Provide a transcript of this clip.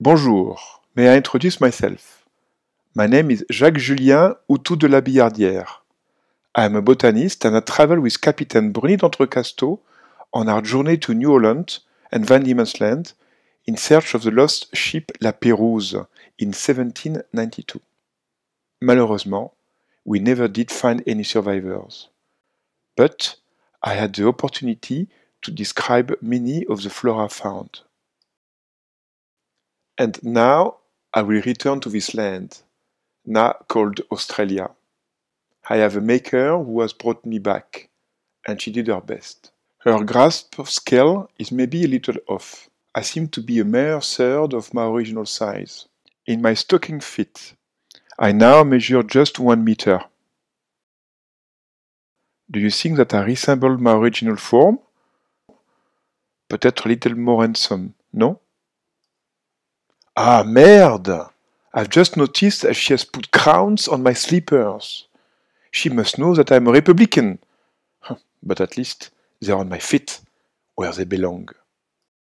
Bonjour, may I introduce myself? My name is Jacques Julien Outou de la Billardière. I am a botanist and I travel with Captain Bruni d'Entrecasteaux on our journey to New Holland and Van Diemen's Land in search of the lost ship La Pérouse in 1792. Malheureusement, we never did find any survivors. But I had the opportunity to describe many of the flora found. And now I will return to this land, now called Australia. I have a maker who has brought me back, and she did her best. Her grasp of scale is maybe a little off. I seem to be a mere third of my original size. In my stocking fit, I now measure just one meter. Do you think that I resemble my original form? Peut-être a little more handsome, no? Ah merde! I've just noticed that she has put crowns on my slippers. She must know that I'm a Republican. But at least they're on my feet, where they belong.